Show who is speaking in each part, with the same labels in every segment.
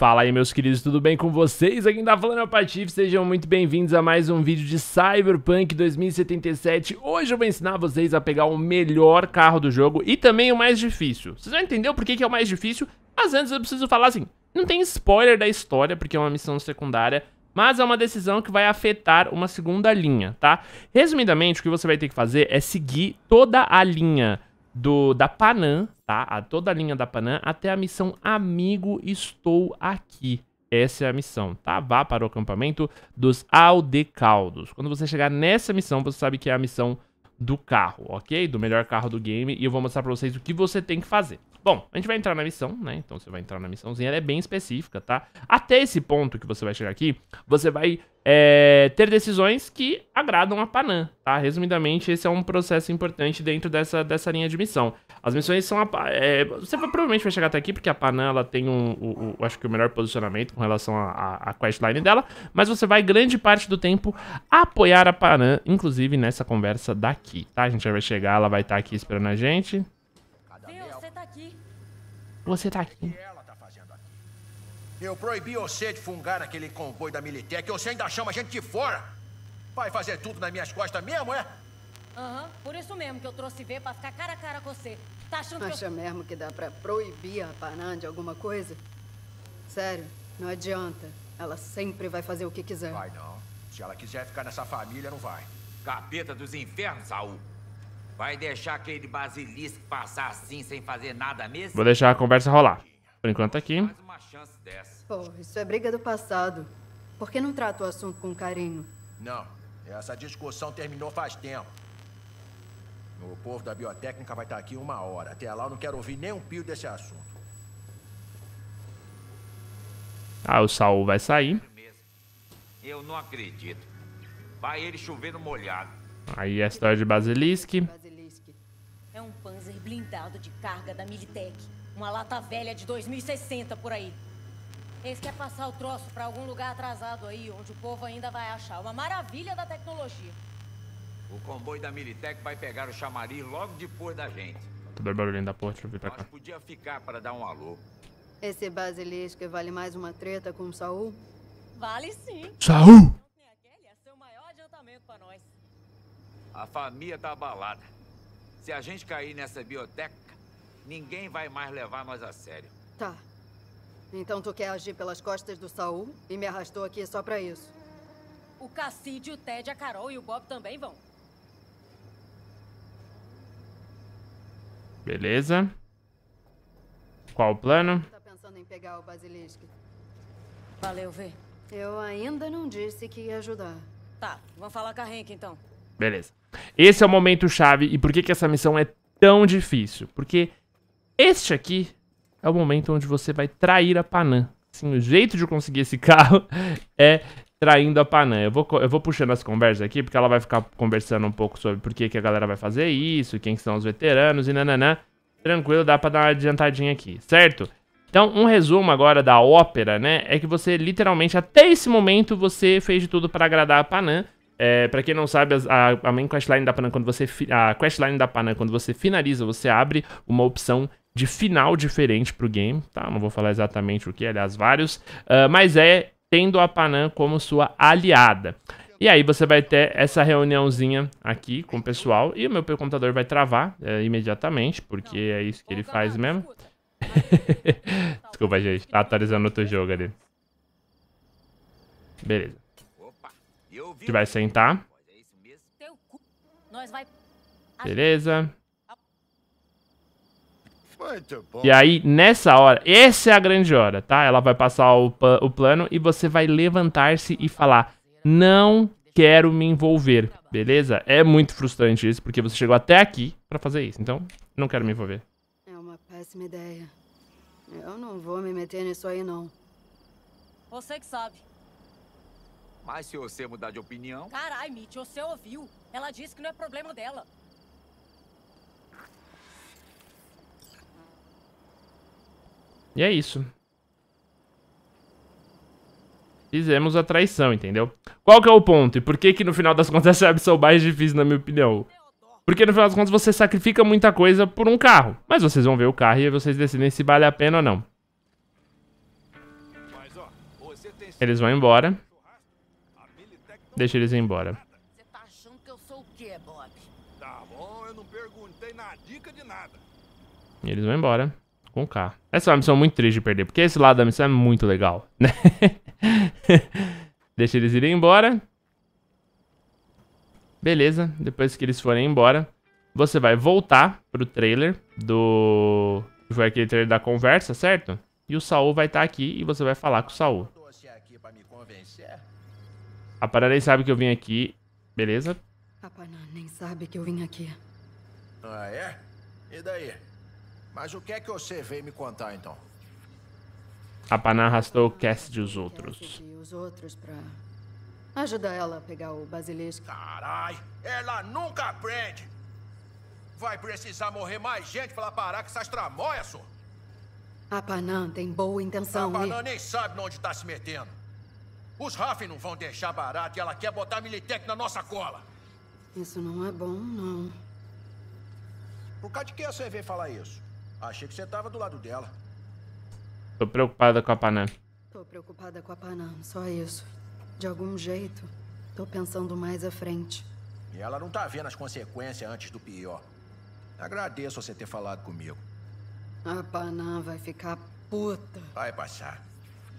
Speaker 1: Fala aí meus queridos, tudo bem com vocês? Aqui tá falando é o Patife, sejam muito bem-vindos a mais um vídeo de Cyberpunk 2077 Hoje eu vou ensinar vocês a pegar o melhor carro do jogo e também o mais difícil Vocês vão entender o porquê que é o mais difícil, mas antes eu preciso falar assim Não tem spoiler da história, porque é uma missão secundária mas é uma decisão que vai afetar uma segunda linha, tá? Resumidamente, o que você vai ter que fazer é seguir toda a linha do da Panam, tá? A toda a linha da Panam até a missão Amigo Estou Aqui. Essa é a missão, tá? Vá para o acampamento dos Aldecaldos. Quando você chegar nessa missão, você sabe que é a missão do carro, ok? Do melhor carro do game. E eu vou mostrar pra vocês o que você tem que fazer. Bom, a gente vai entrar na missão, né? Então você vai entrar na missãozinha, ela é bem específica, tá? Até esse ponto que você vai chegar aqui, você vai é, ter decisões que agradam a Panam, tá? Resumidamente, esse é um processo importante dentro dessa, dessa linha de missão. As missões são... A, é, você provavelmente vai chegar até aqui, porque a Panam, ela tem um, o, o, acho que o melhor posicionamento com relação à questline dela, mas você vai, grande parte do tempo, apoiar a Panam, inclusive nessa conversa daqui, tá? A gente já vai chegar, ela vai estar tá aqui esperando a gente você está tá aqui.
Speaker 2: Eu proibi você de fungar aquele comboio da Militec. Você ainda chama a gente de fora? Vai fazer tudo nas minhas costas mesmo, é?
Speaker 3: Aham, uhum, por isso mesmo que eu trouxe ver pra ficar cara a cara com você. Tá achando Acha que eu... mesmo que dá pra proibir a Panan de alguma coisa? Sério, não adianta. Ela sempre vai fazer o que quiser. Vai não. Se ela quiser
Speaker 2: ficar nessa família, não vai. Capeta dos infernos, Saul. Vai deixar aquele basilisco
Speaker 3: passar assim sem fazer nada mesmo? Vou deixar a
Speaker 1: conversa rolar. Por enquanto aqui.
Speaker 3: Pô, isso é briga do passado. Por que não trata o assunto com carinho? Não,
Speaker 2: essa discussão terminou faz tempo. O povo da biotécnica vai estar tá aqui uma hora. Até lá eu não quero ouvir nem um pio desse assunto.
Speaker 1: Ah, o Saul vai sair.
Speaker 2: Eu não acredito. Vai ele chover no molhado.
Speaker 1: Aí é a história de Basilisk.
Speaker 3: É um panzer blindado de carga da Militech. Uma lata velha de 2060 por aí. Eles querem é passar o troço para algum lugar atrasado aí, onde o povo ainda vai achar. Uma maravilha da tecnologia.
Speaker 2: O comboio da Militech vai pegar o chamari logo depois da gente. Tudo tá barulhinho da porta, deixa eu vir pra cá. Nós podia ficar para dar um alô.
Speaker 3: Esse Basilisk vale mais uma treta com o Saul? Vale sim. Saul!
Speaker 2: A família tá abalada. Se a gente cair nessa bioteca, ninguém vai mais levar nós a sério.
Speaker 3: Tá. Então tu quer agir pelas costas do Saul e me arrastou aqui só pra isso. O Cassídio, o Ted, a Carol e o Bob também vão.
Speaker 1: Beleza. Qual o plano?
Speaker 3: Tá pensando em pegar o basilisco. Valeu, Vê. Eu ainda não disse que ia ajudar. Tá, vamos falar com a Henk, então.
Speaker 1: Beleza. Esse é o momento chave e por que, que essa missão é tão difícil? Porque este aqui é o momento onde você vai trair a Panam. Assim, o jeito de conseguir esse carro é traindo a Panam. Eu vou, eu vou puxando as conversas aqui, porque ela vai ficar conversando um pouco sobre por que, que a galera vai fazer isso, quem são os veteranos e nananã. Tranquilo, dá pra dar uma adiantadinha aqui, certo? Então, um resumo agora da ópera, né? É que você, literalmente, até esse momento, você fez de tudo para agradar a Panam. É, para quem não sabe, a, a main questline da Panam, quando você a questline da Panam, quando você finaliza, você abre uma opção de final diferente pro game, tá? Não vou falar exatamente o que, aliás, vários, uh, mas é tendo a Panam como sua aliada. E aí você vai ter essa reuniãozinha aqui com o pessoal e o meu computador vai travar é, imediatamente, porque é isso que ele faz mesmo. Desculpa, gente, tá atualizando outro jogo ali. Beleza. A gente vai sentar. Beleza. E aí, nessa hora, essa é a grande hora, tá? Ela vai passar o, o plano e você vai levantar-se e falar: Não quero me envolver, beleza? É muito frustrante isso, porque você chegou até aqui pra fazer isso. Então, não
Speaker 2: quero me envolver.
Speaker 3: É uma péssima ideia. Eu não vou me meter nisso aí, não. Você que sabe.
Speaker 2: Mas se você mudar de opinião...
Speaker 3: Carai, Mitch, você ouviu. Ela disse que não é problema dela.
Speaker 1: E é isso. Fizemos a traição, entendeu? Qual que é o ponto? E por que que no final das contas essa opção mais é difícil, na minha opinião? Porque no final das contas você sacrifica muita coisa por um carro. Mas vocês vão ver o carro e vocês decidem se vale a pena ou não. Eles vão embora. Deixa eles embora. Você tá achando que eu sou o quê, Bob? Tá bom, eu não perguntei na dica de nada. E eles vão embora. Com K. Essa é uma missão muito triste de perder, porque esse lado da missão é muito legal. Né? Deixa eles irem embora. Beleza, depois que eles forem embora, você vai voltar pro trailer do... Foi aquele trailer da conversa, certo? E o Saul vai estar tá aqui e você vai falar com o Saul.
Speaker 3: aqui pra me convencer
Speaker 1: a Pararei sabe que eu vim aqui, beleza?
Speaker 3: A Panan nem sabe que eu vim aqui. Ah, é? E
Speaker 2: daí? Mas o que é que você veio me contar, então?
Speaker 1: A Panan arrastou o Cassidy de os outros.
Speaker 2: E os outros pra ajudar ela a pegar o basilisco.
Speaker 3: Carai,
Speaker 2: ela nunca aprende! Vai precisar morrer mais gente pra ela parar com essas tramóias, senhor.
Speaker 3: A Panan tem boa intenção A Panan e... nem
Speaker 2: sabe onde tá se metendo. Os Raff não vão deixar barato e ela quer botar a Militech na nossa cola.
Speaker 3: Isso não é bom, não. Por causa de que
Speaker 2: você veio falar isso? Achei que você tava do lado dela.
Speaker 1: Tô preocupada com a Panam.
Speaker 3: Tô preocupada com a Panam, só isso. De algum jeito, tô pensando mais à frente.
Speaker 2: E ela não tá vendo as consequências antes do pior. Agradeço você ter falado comigo.
Speaker 3: A Panam vai ficar puta.
Speaker 2: Vai passar.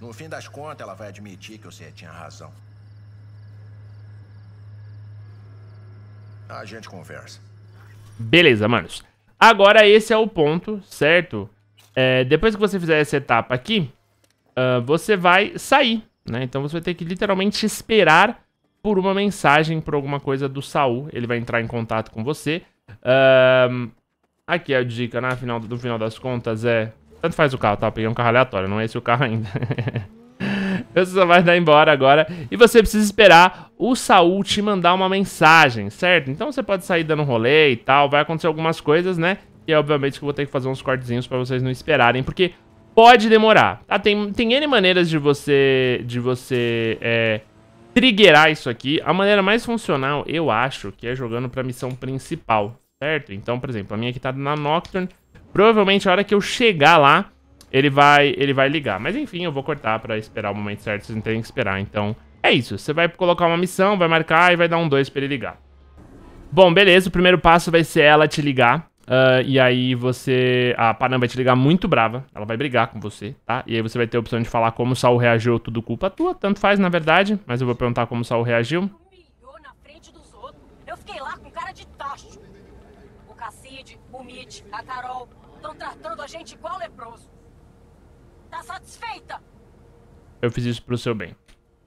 Speaker 2: No fim das contas, ela vai admitir que você tinha razão. A gente conversa.
Speaker 1: Beleza, manos. Agora esse é o ponto, certo? É, depois que você fizer essa etapa aqui, uh, você vai sair, né? Então você vai ter que literalmente esperar por uma mensagem, por alguma coisa do Saul. Ele vai entrar em contato com você. Uh, aqui a dica, na final, no final das contas, é tanto faz o carro, tá? peguei é um carro aleatório, não é esse o carro ainda. você só vai dar embora agora e você precisa esperar o Saul te mandar uma mensagem, certo? Então você pode sair dando um rolê e tal, vai acontecer algumas coisas, né? E é, obviamente que eu vou ter que fazer uns cortezinhos pra vocês não esperarem, porque pode demorar, tá? Tem, tem N maneiras de você, de você, é, triggerar isso aqui. A maneira mais funcional, eu acho, que é jogando pra missão principal, certo? Então, por exemplo, a minha aqui tá na Nocturne, Provavelmente a hora que eu chegar lá, ele vai, ele vai ligar. Mas enfim, eu vou cortar pra esperar o momento certo, vocês não tem que esperar. Então é isso, você vai colocar uma missão, vai marcar e vai dar um 2 pra ele ligar. Bom, beleza, o primeiro passo vai ser ela te ligar. Uh, e aí você... A Panam vai te ligar muito brava, ela vai brigar com você, tá? E aí você vai ter a opção de falar como o Saul reagiu, tudo culpa tua, tanto faz na verdade, mas eu vou perguntar como o Saul reagiu.
Speaker 3: O Casside, o Mitch, a Carol, Estão tratando a gente igual leproso. Tá satisfeita?
Speaker 1: Eu fiz isso pro seu bem.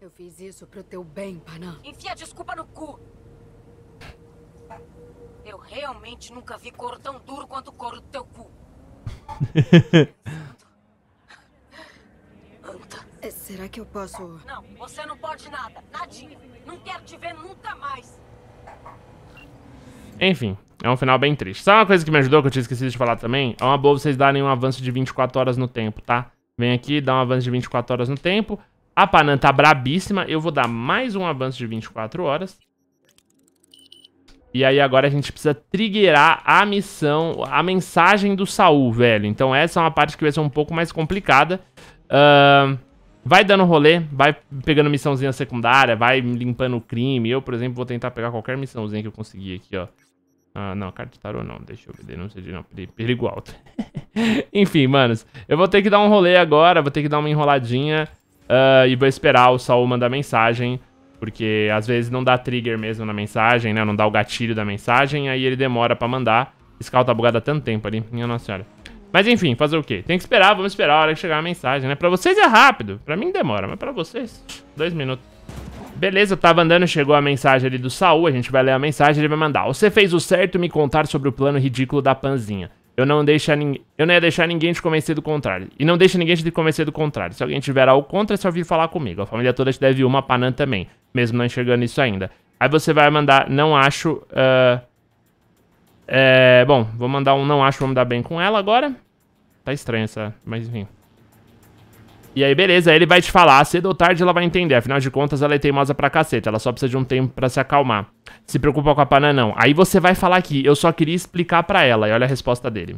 Speaker 3: Eu fiz isso pro teu bem, Panam. Enfia desculpa no cu. Eu realmente nunca vi couro tão duro quanto o couro do teu cu. Anta. É, será que eu posso... Não, você não pode nada. Nadinha. Não quero te ver nunca mais.
Speaker 1: Enfim, é um final bem triste. Sabe uma coisa que me ajudou, que eu tinha esquecido de falar também? É uma boa vocês darem um avanço de 24 horas no tempo, tá? Vem aqui, dá um avanço de 24 horas no tempo. A Panam tá brabíssima. Eu vou dar mais um avanço de 24 horas. E aí agora a gente precisa triggerar a missão, a mensagem do Saul, velho. Então essa é uma parte que vai ser um pouco mais complicada. Uh... Vai dando rolê, vai pegando missãozinha secundária, vai limpando o crime. Eu, por exemplo, vou tentar pegar qualquer missãozinha que eu conseguir aqui, ó. Ah, não, carta de tarô não. Deixa eu ver. Denúncia de não. Perigo alto. Enfim, manos. Eu vou ter que dar um rolê agora. Vou ter que dar uma enroladinha. Uh, e vou esperar o Saul mandar mensagem. Porque às vezes não dá trigger mesmo na mensagem, né? Não dá o gatilho da mensagem. Aí ele demora pra mandar. Scout tá bugado há tanto tempo ali. Minha nossa senhora. Mas enfim, fazer o quê? Tem que esperar. Vamos esperar a hora que chegar a mensagem, né? Pra vocês é rápido. Pra mim demora. Mas pra vocês, dois minutos. Beleza, eu tava andando, chegou a mensagem ali do Saul, a gente vai ler a mensagem, ele vai mandar. Você fez o certo me contar sobre o plano ridículo da panzinha. Eu não, deixa eu não ia deixar ninguém te convencer do contrário. E não deixa ninguém te convencer do contrário. Se alguém tiver algo contra, é só vir falar comigo. A família toda te deve uma, a Panam também. Mesmo não enxergando isso ainda. Aí você vai mandar, não acho... Uh, é, bom, vou mandar um não acho, vou mandar bem com ela agora. Tá estranho essa, mas enfim. E aí, beleza, aí ele vai te falar, cedo ou tarde ela vai entender. Afinal de contas, ela é teimosa pra cacete, ela só precisa de um tempo pra se acalmar. Se preocupa com a pana, não. Aí você vai falar aqui, eu só queria explicar pra ela. E olha a resposta dele.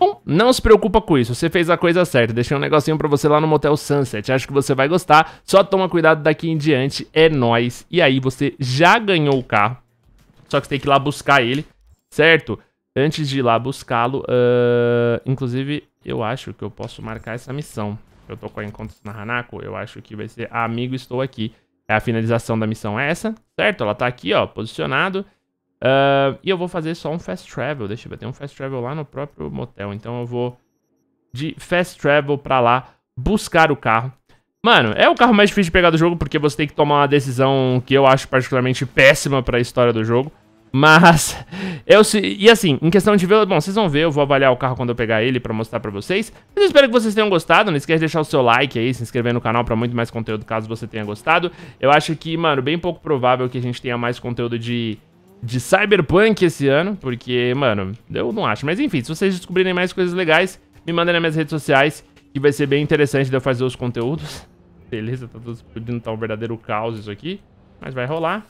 Speaker 1: Bom, não se preocupa com isso, você fez a coisa certa. Deixei um negocinho pra você lá no Motel Sunset. Acho que você vai gostar. Só toma cuidado daqui em diante, é nóis. E aí você já ganhou o carro. Só que você tem que ir lá buscar ele, certo? Antes de ir lá buscá-lo, uh... inclusive eu acho que eu posso marcar essa missão. Eu tô com a Encontros na Hanako, eu acho que vai ser Amigo Estou Aqui. É a finalização da missão é essa, certo? Ela tá aqui, ó, posicionado. Uh, e eu vou fazer só um Fast Travel, deixa eu ver, tem um Fast Travel lá no próprio motel. Então eu vou de Fast Travel pra lá buscar o carro. Mano, é o carro mais difícil de pegar do jogo porque você tem que tomar uma decisão que eu acho particularmente péssima para a história do jogo. Mas, eu e assim, em questão de ver, bom, vocês vão ver, eu vou avaliar o carro quando eu pegar ele pra mostrar pra vocês. Mas eu espero que vocês tenham gostado, não esquece de deixar o seu like aí, se inscrever no canal pra muito mais conteúdo caso você tenha gostado. Eu acho que, mano, bem pouco provável que a gente tenha mais conteúdo de, de Cyberpunk esse ano, porque, mano, eu não acho. Mas enfim, se vocês descobrirem mais coisas legais, me mandem nas minhas redes sociais, que vai ser bem interessante de eu fazer os conteúdos. Beleza, tá tudo explodindo, tá um verdadeiro caos isso aqui, mas vai rolar.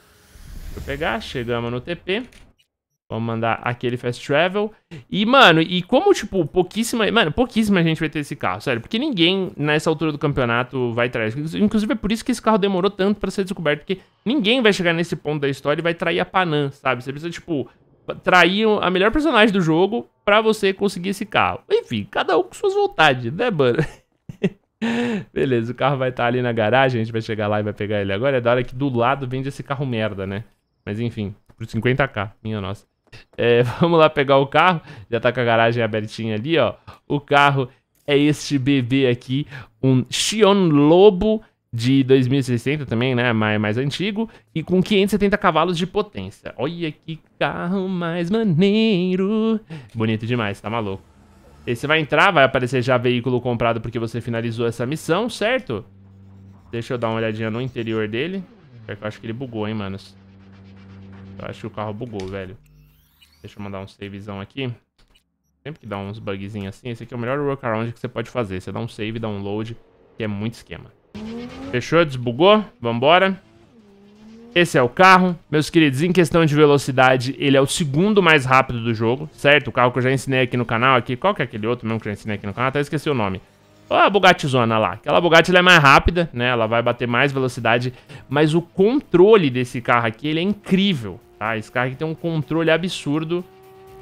Speaker 1: Deixa eu pegar, chegamos no TP. Vamos mandar aquele fast travel. E, mano, e como, tipo, pouquíssima... Mano, pouquíssima gente vai ter esse carro, sério. Porque ninguém, nessa altura do campeonato, vai trair. Inclusive, é por isso que esse carro demorou tanto pra ser descoberto. Porque ninguém vai chegar nesse ponto da história e vai trair a Panam, sabe? Você precisa, tipo, trair a melhor personagem do jogo pra você conseguir esse carro. Enfim, cada um com suas vontades, né, mano? Beleza, o carro vai estar tá ali na garagem, a gente vai chegar lá e vai pegar ele agora. É da hora que do lado vende esse carro merda, né? Mas enfim, por 50k, minha nossa. É, vamos lá pegar o carro, já tá com a garagem abertinha ali, ó. O carro é este bebê aqui, um Xion Lobo de 2060 também, né, mais, mais antigo, e com 570 cavalos de potência. Olha que carro mais maneiro. Bonito demais, tá maluco. Esse vai entrar, vai aparecer já veículo comprado porque você finalizou essa missão, certo? Deixa eu dar uma olhadinha no interior dele. Eu acho que ele bugou, hein, manos. Eu acho que o carro bugou, velho. Deixa eu mandar um savezão aqui. Sempre que dá uns bugzinhos assim, esse aqui é o melhor workaround que você pode fazer. Você dá um save, dá um load, que é muito esquema. Fechou? Desbugou? Vambora. Esse é o carro. Meus queridos, em questão de velocidade, ele é o segundo mais rápido do jogo, certo? O carro que eu já ensinei aqui no canal, aqui, qual que é aquele outro mesmo que eu já ensinei aqui no canal? Até esqueci o nome. Olha a Bugattizona lá. Aquela Bugatti é mais rápida, né? Ela vai bater mais velocidade, mas o controle desse carro aqui, ele é incrível, tá? Esse carro aqui tem um controle absurdo.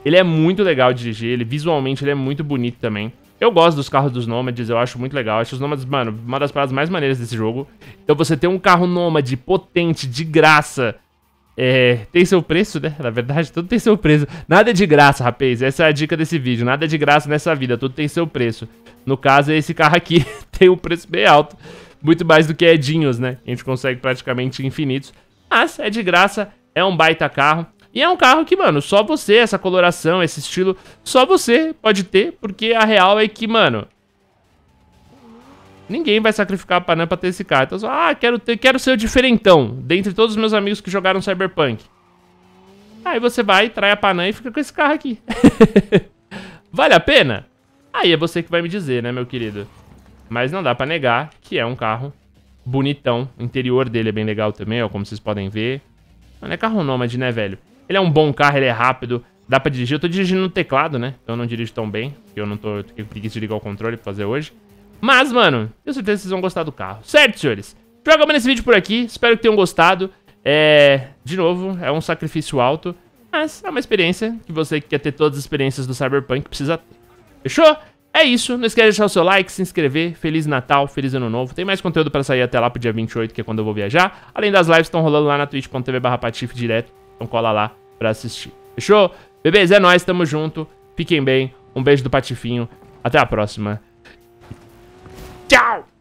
Speaker 1: Ele é muito legal de dirigir, ele visualmente ele é muito bonito também. Eu gosto dos carros dos nômades, eu acho muito legal. acho os nômades, mano, uma das paradas mais maneiras desse jogo. Então você ter um carro nômade potente, de graça, é, tem seu preço, né? Na verdade, tudo tem seu preço. Nada é de graça, rapaz. Essa é a dica desse vídeo. Nada é de graça nessa vida, tudo tem seu preço. No caso, esse carro aqui tem um preço bem alto. Muito mais do que Edinhos, né? A gente consegue praticamente infinitos. Mas é de graça, é um baita carro. E é um carro que, mano, só você, essa coloração, esse estilo, só você pode ter, porque a real é que, mano, ninguém vai sacrificar a Panam pra ter esse carro. Então, só, ah, quero, ter, quero ser o diferentão, dentre todos os meus amigos que jogaram Cyberpunk. Aí você vai, trai a Panam e fica com esse carro aqui. vale a pena? Aí é você que vai me dizer, né, meu querido? Mas não dá pra negar que é um carro bonitão. O interior dele é bem legal também, ó, como vocês podem ver. Não é carro nômade, né, velho? Ele é um bom carro, ele é rápido. Dá pra dirigir. Eu tô dirigindo no teclado, né? Então eu não dirijo tão bem. Porque eu não tô... Eu preguiça de ligar o controle pra fazer hoje. Mas, mano, tenho certeza que vocês vão gostar do carro. Certo, senhores? Jogamos então, acabando esse vídeo por aqui. Espero que tenham gostado. É... De novo, é um sacrifício alto. Mas é uma experiência que você que quer ter todas as experiências do Cyberpunk precisa ter. Fechou? É isso. Não esquece de deixar o seu like, se inscrever. Feliz Natal, feliz Ano Novo. Tem mais conteúdo pra sair até lá pro dia 28, que é quando eu vou viajar. Além das lives que estão rolando lá na twitch.tv barra direto. Então cola lá pra assistir. Fechou? Bebês, é nóis, tamo junto. Fiquem bem. Um beijo do Patifinho. Até a próxima.
Speaker 3: Tchau!